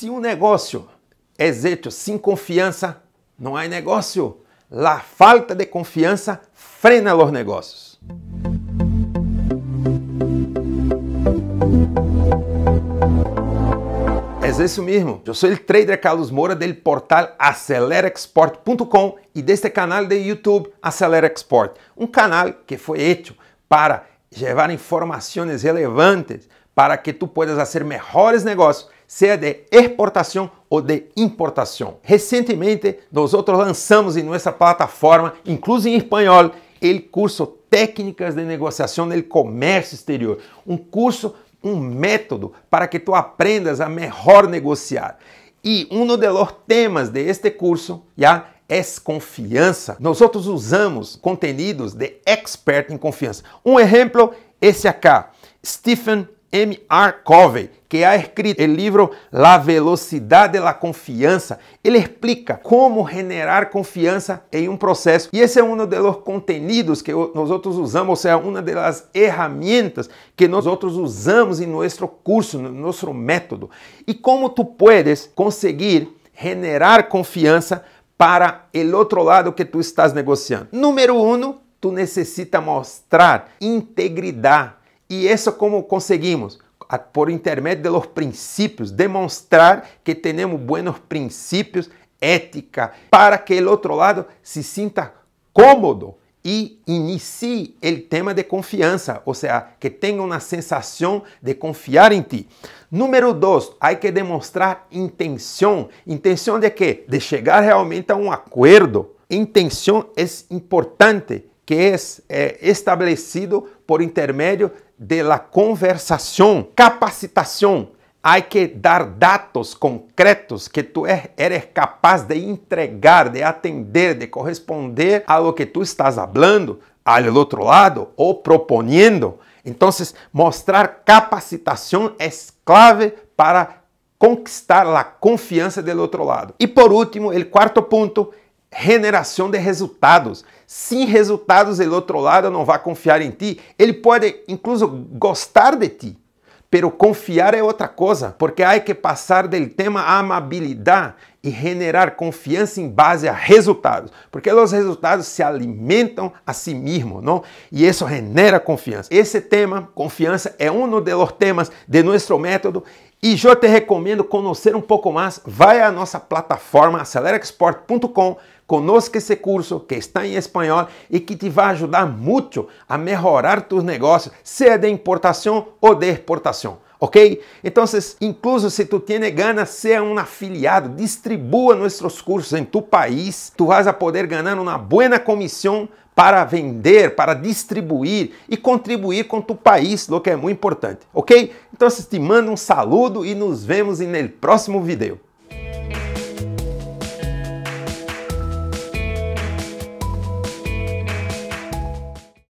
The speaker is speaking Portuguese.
Se um negócio é feito sem confiança, não há negócio. La falta de confiança frena os negócios. É isso mesmo. Eu sou o trader Carlos Moura do portal AceleraExport.com e deste canal de YouTube Acelera Export, um canal que foi feito para levar informações relevantes para que tu puedas fazer melhores negócios é de exportação ou de importação. Recentemente, nós lançamos em nossa plataforma, incluso em espanhol, o curso Técnicas de negociação no comércio Exterior. um curso, um método para que tu aprendas a melhor negociar. E um dos temas deste curso, ya, é confiança. Nós outros usamos contenidos de expert em confiança. Um exemplo, esse aqui, Stephen M. R. Covey, que ha é escrito o livro La Velocidade de la Confiança, Ele explica como generar confiança em um processo. E esse é um dos contenidos que nós usamos, ou seja, uma das ferramentas que nós usamos em nosso curso, no nosso método. E como tu puedes conseguir generar confiança para o outro lado que tu estás negociando. Número um, tu necessita mostrar integridade e isso como conseguimos? Por intermédio de princípios, demonstrar que temos buenos princípios, ética, para que o outro lado se sinta cômodo e inicie o tema de confiança, ou seja, que tenham uma sensação de confiar em ti. Número dois, há que demonstrar intenção. Intenção de quê? De chegar realmente a um acordo. Intenção é importante que é, é eh, estabelecido por intermédio de la conversación, capacitación. Hay que dar datos concretos que tú eres capaz de entregar, de atender, de corresponder a lo que tú estás hablando al otro lado o proponiendo. Entonces, mostrar capacitación es clave para conquistar a confiança do outro lado. E por último, o quarto ponto generação de resultados. Sem resultados, o outro lado não vai confiar em ti. Ele pode, incluso, gostar de ti, pero confiar é outra coisa, porque há que passar do tema amabilidade e generar confiança em base a resultados, porque os resultados se alimentam a si mesmo, não? E isso genera confiança. Esse tema, confiança, é um dos temas de nosso método E eu te recomendo conhecer um pouco mais. Vai à nossa plataforma acelerexport.com, conosco esse curso que está em espanhol e que te vai ajudar muito a melhorar seus negócios, seja de importação ou de exportação ok? Então, incluso se tu tiene ganas, seja um afiliado, distribua nossos cursos em tu país, tu vas a poder ganhar uma boa comissão para vender, para distribuir e contribuir com tu país, o que é muito importante, ok? Então, te mando um saludo e nos vemos no próximo vídeo.